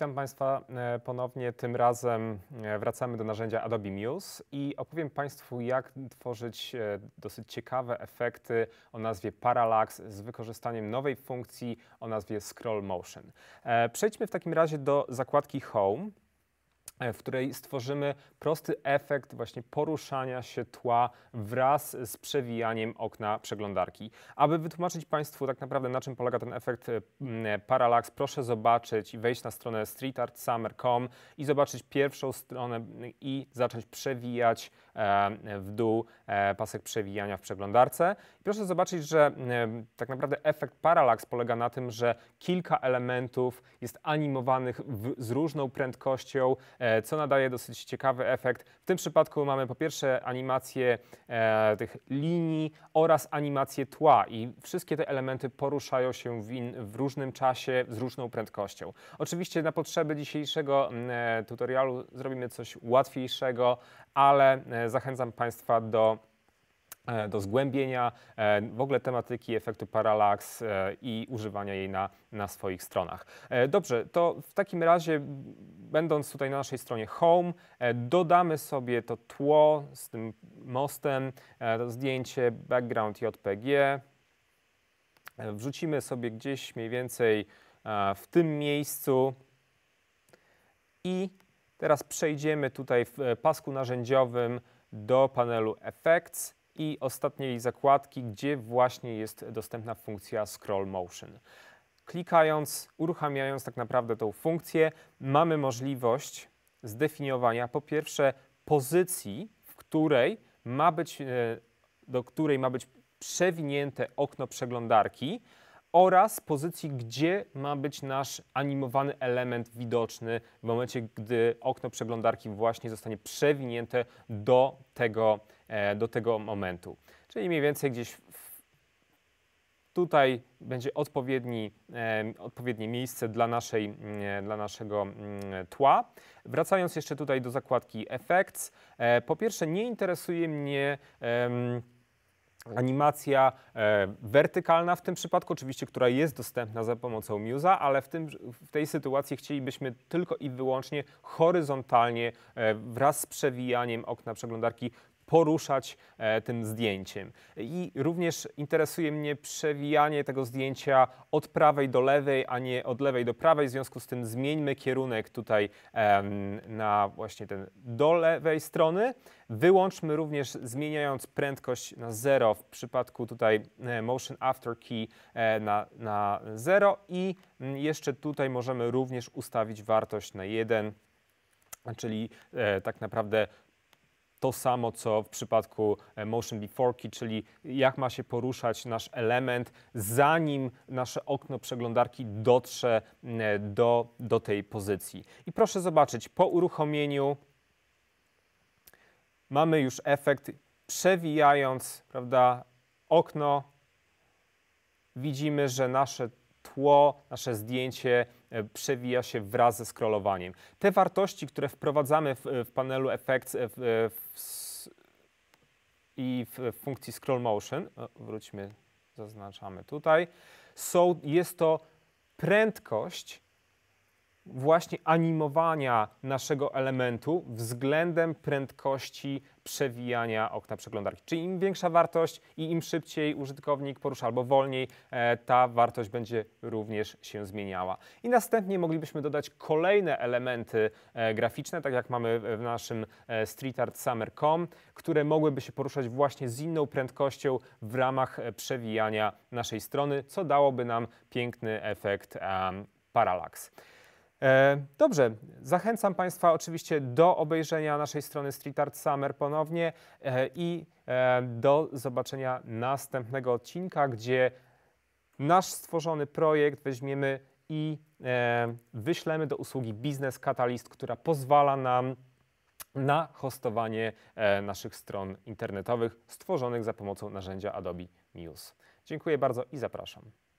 Witam Państwa e, ponownie. Tym razem e, wracamy do narzędzia Adobe Muse i opowiem Państwu, jak tworzyć e, dosyć ciekawe efekty o nazwie Parallax z wykorzystaniem nowej funkcji o nazwie Scroll Motion. Przejdźmy w takim razie do zakładki Home E, w której stworzymy prosty efekt właśnie poruszania się tła wraz z przewijaniem okna przeglądarki. Aby wytłumaczyć Państwu tak naprawdę na czym polega ten efekt e, e, parallax, proszę zobaczyć i wejść na stronę streetartsummer.com i zobaczyć pierwszą stronę i zacząć przewijać w dół pasek przewijania w przeglądarce. Proszę zobaczyć, że tak naprawdę efekt parallax polega na tym, że kilka elementów jest animowanych z różną prędkością E, co nadaje dosyć ciekawy efekt. W tym przypadku mamy po pierwsze animację e, tych linii oraz animację tła i wszystkie te elementy poruszają się w, in, w różnym czasie z różną prędkością. Oczywiście na potrzeby dzisiejszego mm, e, tutorialu zrobimy coś łatwiejszego, ale e, zachęcam Państwa do E, do zgłębienia e, w ogóle tematyki efektu paralaks e, i używania jej na, na swoich stronach. Dobrze, to w takim razie będąc tutaj na naszej stronie home dodamy sobie to tło z tym mostem, to zdjęcie background JPG, wrzucimy sobie gdzieś mniej więcej w tym miejscu i teraz przejdziemy tutaj w pasku narzędziowym do panelu Effects i ostatniej zakładki, gdzie właśnie jest dostępna funkcja Scroll Motion. Klikając, uruchamiając tak naprawdę tą funkcję, mamy możliwość zdefiniowania po pierwsze pozycji, w której ma być, e, do której ma być przewinięte okno przeglądarki, oraz pozycji, gdzie ma być nasz animowany element widoczny w momencie, gdy okno przeglądarki właśnie zostanie przewinięte do tego, e, do tego momentu. Czyli mniej więcej gdzieś tutaj będzie odpowiedni, e, odpowiednie miejsce dla, naszej, mm, dla naszego mm, tła. Wracając jeszcze tutaj do zakładki Effects. E, po pierwsze nie interesuje mnie animacja e, wertykalna w tym przypadku, oczywiście, która jest dostępna za pomocą Muse'a, ale w, tym, w tej sytuacji chcielibyśmy tylko i wyłącznie horyzontalnie e, wraz z przewijaniem okna przeglądarki poruszać e, tym zdjęciem. I również interesuje mnie przewijanie tego zdjęcia od prawej do lewej, a nie od lewej do prawej. W związku z tym zmieńmy kierunek tutaj na właśnie ten do lewej strony. Wyłączmy również zmieniając prędkość na 0 w przypadku tutaj e, motion after key e, na, na 0 i mm, jeszcze tutaj możemy również ustawić wartość na 1 czyli e, tak naprawdę to samo, co w przypadku e, motion Before Key, czyli jak ma się poruszać nasz element, zanim nasze okno przeglądarki dotrze e, do, do tej pozycji. I proszę zobaczyć, po uruchomieniu mamy już efekt przewijając prawda, okno, widzimy, że nasze tło, nasze zdjęcie e, przewija się wraz ze scrollowaniem. Te wartości, które wprowadzamy w, w panelu Effects w, w i w funkcji scroll motion, wróćmy, zaznaczamy tutaj, są, jest to prędkość, właśnie animowania naszego elementu względem prędkości przewijania okna przeglądarki. Czyli im większa wartość i im szybciej użytkownik porusza albo wolniej, e, ta wartość będzie również się zmieniała. I następnie moglibyśmy dodać kolejne elementy e, graficzne, tak jak mamy w naszym e, streetartsummer.com, które mogłyby się poruszać właśnie z inną prędkością w ramach przewijania naszej strony, co dałoby nam piękny efekt paralaks. E, dobrze, zachęcam Państwa oczywiście do obejrzenia naszej strony Street Art Summer ponownie e, i e, do zobaczenia następnego odcinka, gdzie nasz stworzony projekt weźmiemy i wyślemy do usługi Business Catalyst, która pozwala nam na hostowanie naszych stron internetowych stworzonych za pomocą narzędzia Adobe Muse. Dziękuję bardzo i zapraszam.